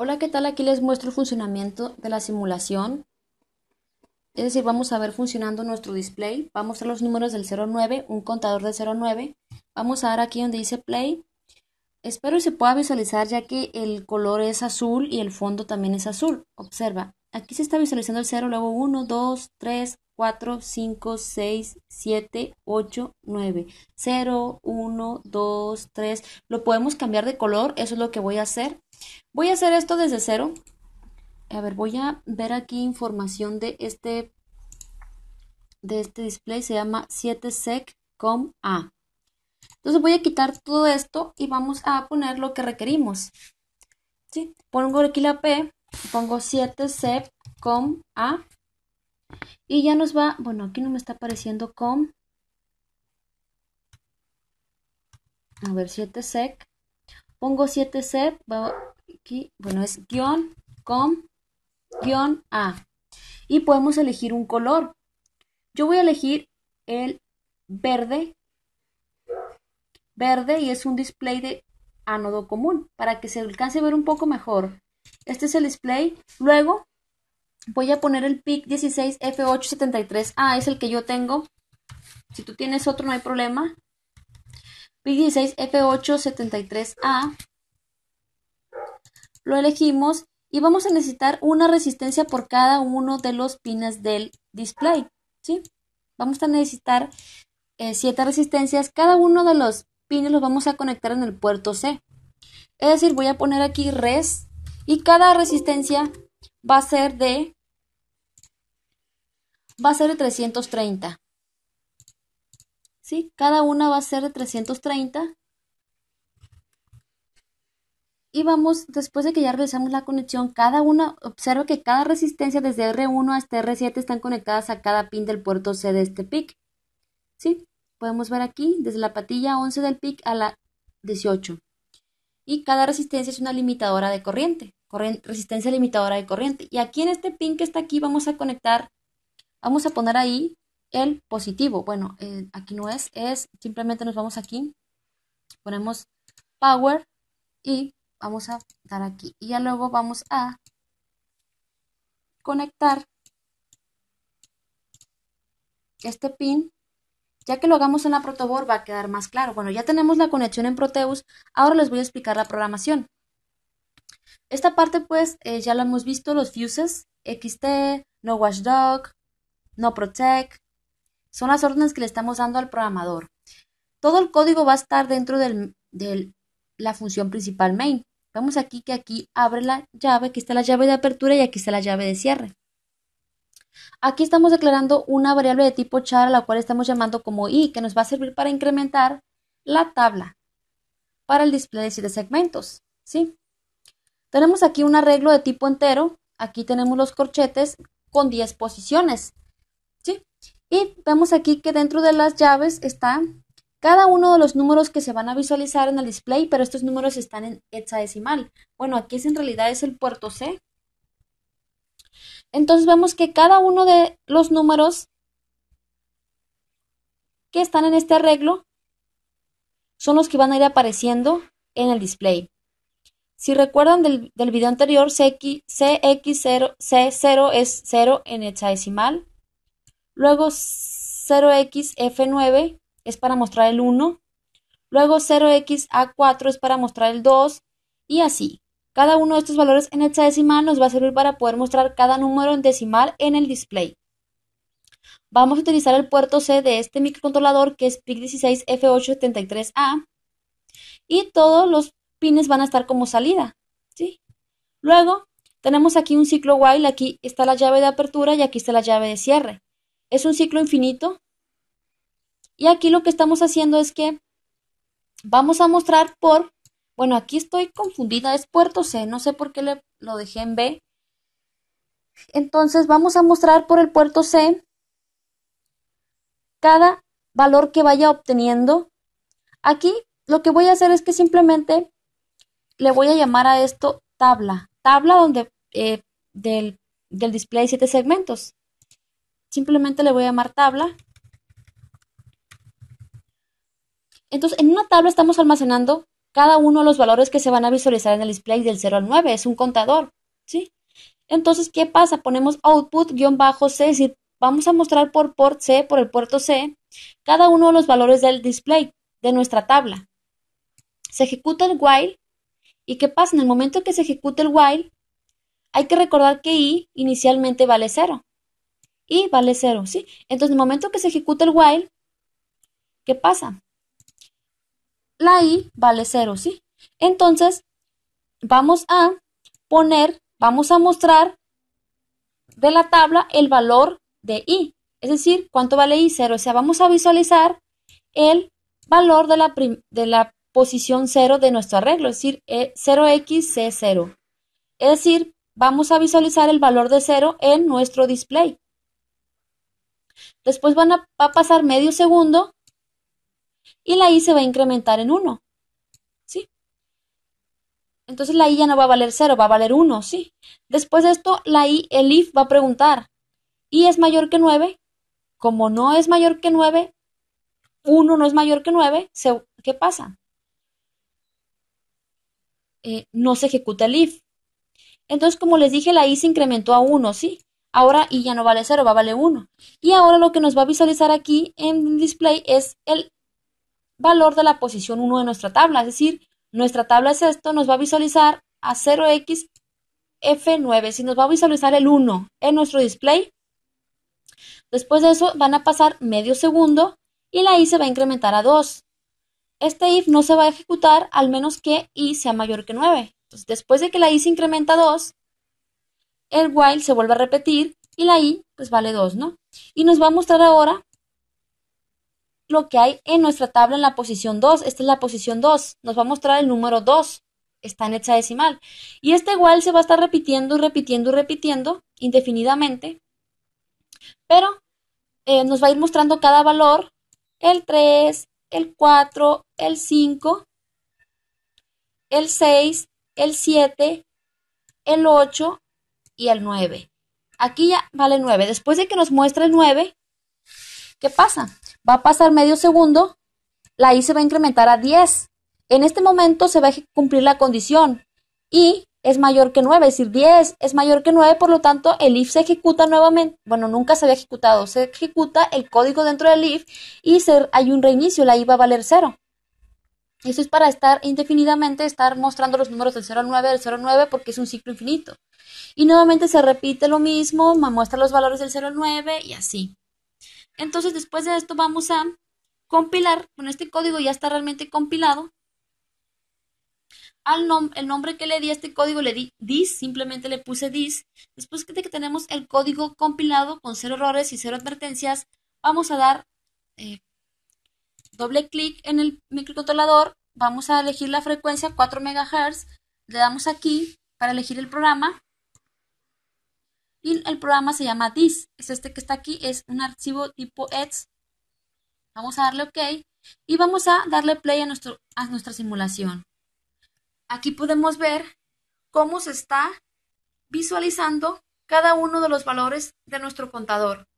Hola, ¿qué tal? Aquí les muestro el funcionamiento de la simulación. Es decir, vamos a ver funcionando nuestro display. Vamos a mostrar los números del 09, un contador de 09. Vamos a dar aquí donde dice play. Espero que se pueda visualizar ya que el color es azul y el fondo también es azul. Observa, aquí se está visualizando el 0, luego 1, 2, 3, 4, 5, 6, 7, 8, 9. 0, 1, 2, 3. Lo podemos cambiar de color, eso es lo que voy a hacer. Voy a hacer esto desde cero. A ver, voy a ver aquí información de este, de este display. Se llama 7 a. Entonces voy a quitar todo esto y vamos a poner lo que requerimos. ¿Sí? Pongo aquí la P, pongo 7 a. Y ya nos va, bueno, aquí no me está apareciendo com. A ver, 7sec. Pongo 7sec, bueno, es guión, com, guión, a. Y podemos elegir un color. Yo voy a elegir el verde, verde y es un display de ánodo común para que se alcance a ver un poco mejor. Este es el display. Luego voy a poner el PIC 16F873A, es el que yo tengo. Si tú tienes otro no hay problema. PIC 16F873A lo elegimos y vamos a necesitar una resistencia por cada uno de los pines del display, ¿sí? Vamos a necesitar eh, siete resistencias. Cada uno de los pines los vamos a conectar en el puerto C. Es decir, voy a poner aquí res y cada resistencia va a ser de va a ser de 330. ¿Sí? Cada una va a ser de 330 y vamos, después de que ya realizamos la conexión, cada una, observa que cada resistencia desde R1 hasta R7 están conectadas a cada pin del puerto C de este PIC. ¿Sí? Podemos ver aquí, desde la patilla 11 del PIC a la 18. Y cada resistencia es una limitadora de corriente, corriente resistencia limitadora de corriente. Y aquí en este pin que está aquí vamos a conectar, vamos a poner ahí el positivo. Bueno, eh, aquí no es, es simplemente nos vamos aquí, ponemos power y vamos a dar aquí y ya luego vamos a conectar este pin ya que lo hagamos en la protoboard va a quedar más claro. Bueno, ya tenemos la conexión en Proteus, ahora les voy a explicar la programación. Esta parte pues eh, ya lo hemos visto, los fuses, XT, no watchdog, no protect, son las órdenes que le estamos dando al programador. Todo el código va a estar dentro del la función principal main. Vemos aquí que aquí abre la llave, aquí está la llave de apertura y aquí está la llave de cierre. Aquí estamos declarando una variable de tipo char a la cual estamos llamando como i, que nos va a servir para incrementar la tabla para el display de segmentos. ¿sí? Tenemos aquí un arreglo de tipo entero. Aquí tenemos los corchetes con 10 posiciones. ¿sí? Y vemos aquí que dentro de las llaves está cada uno de los números que se van a visualizar en el display, pero estos números están en hexadecimal. Bueno, aquí es en realidad es el puerto C. Entonces vemos que cada uno de los números que están en este arreglo son los que van a ir apareciendo en el display. Si recuerdan del, video anterior, CX, 0 C0 es 0 en hexadecimal. Luego 0xF9 es para mostrar el 1, luego 0x a 4 es para mostrar el 2 y así. Cada uno de estos valores en hexadecimal nos va a servir para poder mostrar cada número en decimal en el display. Vamos a utilizar el puerto C de este microcontrolador que es PIC16F873A y todos los pines van a estar como salida. ¿sí? Luego tenemos aquí un ciclo while, aquí está la llave de apertura y aquí está la llave de cierre. Es un ciclo infinito y aquí lo que estamos haciendo es que vamos a mostrar por, bueno, aquí estoy confundida, es puerto C, no sé por qué le, lo dejé en B. Entonces vamos a mostrar por el puerto C cada valor que vaya obteniendo. Aquí lo que voy a hacer es que simplemente le voy a llamar a esto tabla, tabla donde eh, del, display de siete segmentos. Simplemente le voy a llamar tabla Entonces, en una tabla estamos almacenando cada uno de los valores que se van a visualizar en el display del 0 al 9. Es un contador, ¿sí? Entonces, ¿qué pasa? Ponemos output-c, es decir, vamos a mostrar por port C, por el puerto C, cada uno de los valores del display de nuestra tabla. Se ejecuta el while y ¿qué pasa? En el momento que se ejecuta el while, hay que recordar que i inicialmente vale 0. i vale 0, ¿sí? Entonces, en el momento que se ejecuta el while, ¿qué pasa? la i vale 0, ¿sí? Entonces, vamos a poner, vamos a mostrar de la tabla el valor de i, es decir, cuánto vale i 0. O sea, vamos a visualizar el valor de la, de la posición 0 de nuestro arreglo, es decir, 0xc0. Eh, es decir, vamos a visualizar el valor de 0 en nuestro display. Después van va a pasar medio segundo y la i se va a incrementar en 1. ¿Sí? Entonces la i ya no va a valer 0, va a valer 1, ¿sí? Después de esto, la i, el if va a preguntar, ¿i es mayor que 9? Como no es mayor que 9, 1 no es mayor que 9, ¿qué pasa? Eh, no se ejecuta el if. Entonces, como les dije, la i se incrementó a 1, ¿sí? Ahora i ya no vale 0, va a valer 1. Y ahora lo que nos va a visualizar aquí en display es el valor de la posición 1 de nuestra tabla, es decir, nuestra tabla es esto, nos va a visualizar a 0x F9, si nos va a visualizar el 1 en nuestro display. Después de eso van a pasar medio segundo y la i se va a incrementar a 2. Este if no se va a ejecutar al menos que i sea mayor que 9. Entonces, después de que la i se incrementa a 2, el while se vuelve a repetir y la i pues vale 2, ¿no? Y nos va a mostrar ahora lo que hay en nuestra tabla en la posición 2. Esta es la posición 2. Nos va a mostrar el número 2. Está en decimal, Y este igual se va a estar repitiendo y repitiendo y repitiendo indefinidamente. Pero eh, nos va a ir mostrando cada valor. El 3, el 4, el 5, el 6, el 7, el 8 y el 9. Aquí ya vale 9. Después de que nos muestre el 9, ¿qué pasa? va a pasar medio segundo, la I se va a incrementar a 10. En este momento se va a cumplir la condición y es mayor que 9, es decir, 10 es mayor que 9, por lo tanto el if se ejecuta nuevamente, bueno, nunca se había ejecutado, se ejecuta el código dentro del if y hay un reinicio, la i va a valer 0. Eso es para estar indefinidamente, estar mostrando los números del 0 al 9, del 0 al 9, porque es un ciclo infinito. Y nuevamente se repite lo mismo, me muestra los valores del 0 al 9 y así. Entonces, después de esto vamos a compilar, bueno, este código ya está realmente compilado. Al el nombre que le di a este código le di dis, simplemente le puse dis. Después de que tenemos el código compilado con cero errores y cero advertencias, vamos a dar eh, doble clic en el microcontrolador, vamos a elegir la frecuencia 4 MHz, le damos aquí para elegir el programa y el programa se llama dis, Es este que está aquí, es un archivo tipo EDS. Vamos a darle OK y vamos a darle play a, nuestro, a nuestra simulación. Aquí podemos ver cómo se está visualizando cada uno de los valores de nuestro contador.